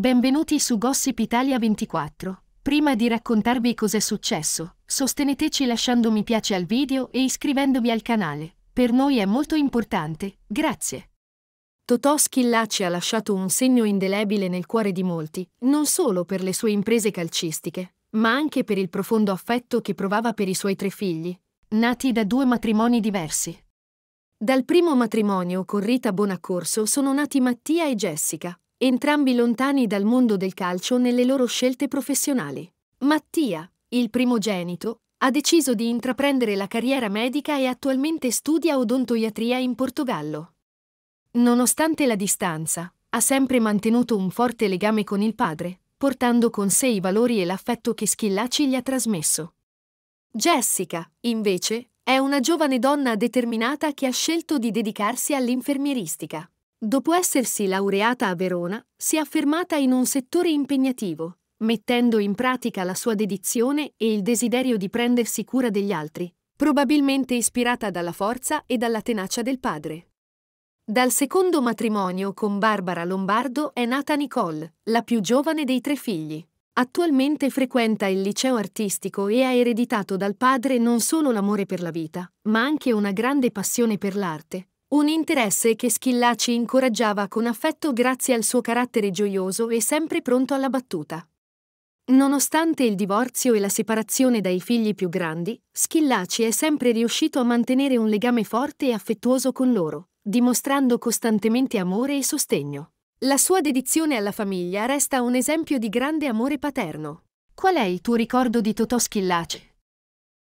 Benvenuti su Gossip Italia 24. Prima di raccontarvi cos'è successo, sosteneteci lasciando mi piace al video e iscrivendovi al canale. Per noi è molto importante, grazie. Totò Schillacci ha lasciato un segno indelebile nel cuore di molti, non solo per le sue imprese calcistiche, ma anche per il profondo affetto che provava per i suoi tre figli, nati da due matrimoni diversi. Dal primo matrimonio con Rita Bonaccorso sono nati Mattia e Jessica, entrambi lontani dal mondo del calcio nelle loro scelte professionali. Mattia, il primogenito, ha deciso di intraprendere la carriera medica e attualmente studia odontoiatria in Portogallo. Nonostante la distanza, ha sempre mantenuto un forte legame con il padre, portando con sé i valori e l'affetto che Schillaci gli ha trasmesso. Jessica, invece, è una giovane donna determinata che ha scelto di dedicarsi all'infermieristica. Dopo essersi laureata a Verona, si è affermata in un settore impegnativo, mettendo in pratica la sua dedizione e il desiderio di prendersi cura degli altri, probabilmente ispirata dalla forza e dalla tenacia del padre. Dal secondo matrimonio con Barbara Lombardo è nata Nicole, la più giovane dei tre figli. Attualmente frequenta il liceo artistico e ha ereditato dal padre non solo l'amore per la vita, ma anche una grande passione per l'arte, un interesse che Schillaci incoraggiava con affetto grazie al suo carattere gioioso e sempre pronto alla battuta. Nonostante il divorzio e la separazione dai figli più grandi, Schillaci è sempre riuscito a mantenere un legame forte e affettuoso con loro, dimostrando costantemente amore e sostegno. La sua dedizione alla famiglia resta un esempio di grande amore paterno. Qual è il tuo ricordo di Totò Schillaci?